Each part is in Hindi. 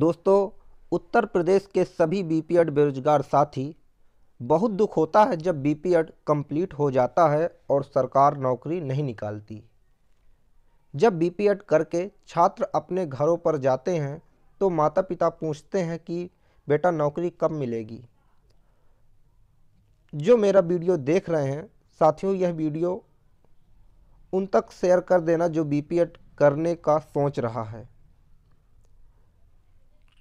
दोस्तों उत्तर प्रदेश के सभी बी पी एड बेरोजगार साथी बहुत दुख होता है जब बी पी एड कम्प्लीट हो जाता है और सरकार नौकरी नहीं निकालती जब बी पी एड करके छात्र अपने घरों पर जाते हैं तो माता पिता पूछते हैं कि बेटा नौकरी कब मिलेगी जो मेरा वीडियो देख रहे हैं साथियों यह वीडियो उन तक शेयर कर देना जो बी पी एड करने का सोच रहा है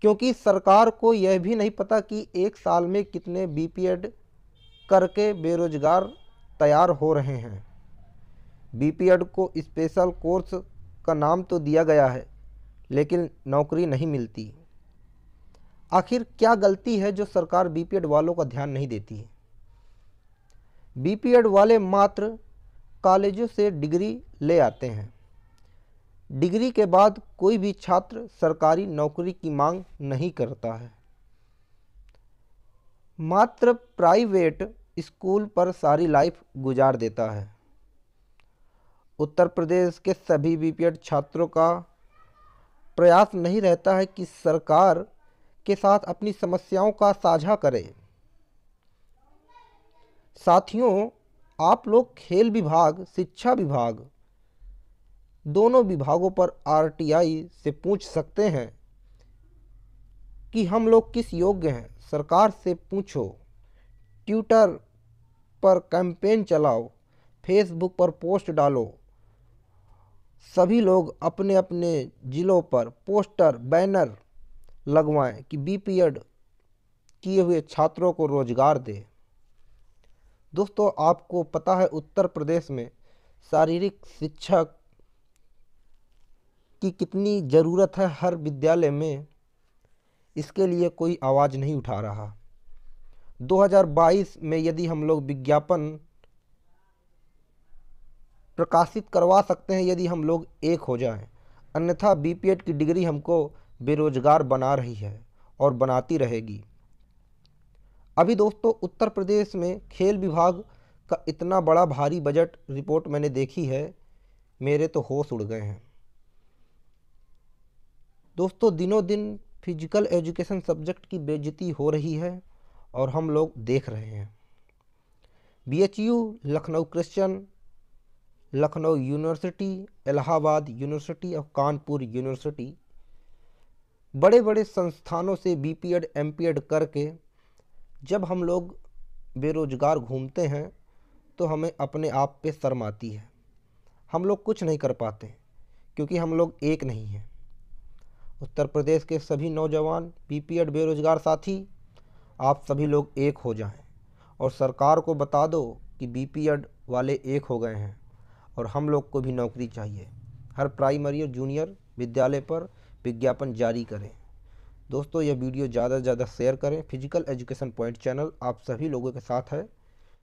क्योंकि सरकार को यह भी नहीं पता कि एक साल में कितने बी करके बेरोजगार तैयार हो रहे हैं बी को स्पेशल कोर्स का नाम तो दिया गया है लेकिन नौकरी नहीं मिलती आखिर क्या गलती है जो सरकार बी वालों का ध्यान नहीं देती है बी वाले मात्र कॉलेजों से डिग्री ले आते हैं डिग्री के बाद कोई भी छात्र सरकारी नौकरी की मांग नहीं करता है मात्र प्राइवेट स्कूल पर सारी लाइफ गुजार देता है उत्तर प्रदेश के सभी बीपीएड छात्रों का प्रयास नहीं रहता है कि सरकार के साथ अपनी समस्याओं का साझा करें साथियों आप लोग खेल विभाग शिक्षा विभाग दोनों विभागों पर आरटीआई से पूछ सकते हैं कि हम लोग किस योग्य हैं सरकार से पूछो ट्विटर पर कैंपेन चलाओ फेसबुक पर पोस्ट डालो सभी लोग अपने अपने ज़िलों पर पोस्टर बैनर लगवाएं कि बीपीएड किए हुए छात्रों को रोज़गार दे दोस्तों आपको पता है उत्तर प्रदेश में शारीरिक शिक्षक की कितनी ज़रूरत है हर विद्यालय में इसके लिए कोई आवाज़ नहीं उठा रहा 2022 में यदि हम लोग विज्ञापन प्रकाशित करवा सकते हैं यदि हम लोग एक हो जाएं अन्यथा बीपीएड की डिग्री हमको बेरोज़गार बना रही है और बनाती रहेगी अभी दोस्तों उत्तर प्रदेश में खेल विभाग का इतना बड़ा भारी बजट रिपोर्ट मैंने देखी है मेरे तो होश उड़ गए हैं दोस्तों दिनों दिन फिजिकल एजुकेशन सब्जेक्ट की बेजती हो रही है और हम लोग देख रहे हैं BHU Lucknow Christian Lucknow university Allahabad university और कानपुर यूनिवर्सिटी बड़े बड़े संस्थानों से B P Ed M P Ed करके जब हम लोग बेरोज़गार घूमते हैं तो हमें अपने आप पे शर्म आती है हम लोग कुछ नहीं कर पाते क्योंकि हम लोग एक नहीं हैं उत्तर प्रदेश के सभी नौजवान पीपीएड बेरोजगार साथी आप सभी लोग एक हो जाएं और सरकार को बता दो कि बीपीएड वाले एक हो गए हैं और हम लोग को भी नौकरी चाहिए हर प्राइमरी और जूनियर विद्यालय पर विज्ञापन जारी करें दोस्तों यह वीडियो ज़्यादा से ज़्यादा शेयर करें फिजिकल एजुकेशन पॉइंट चैनल आप सभी लोगों के साथ है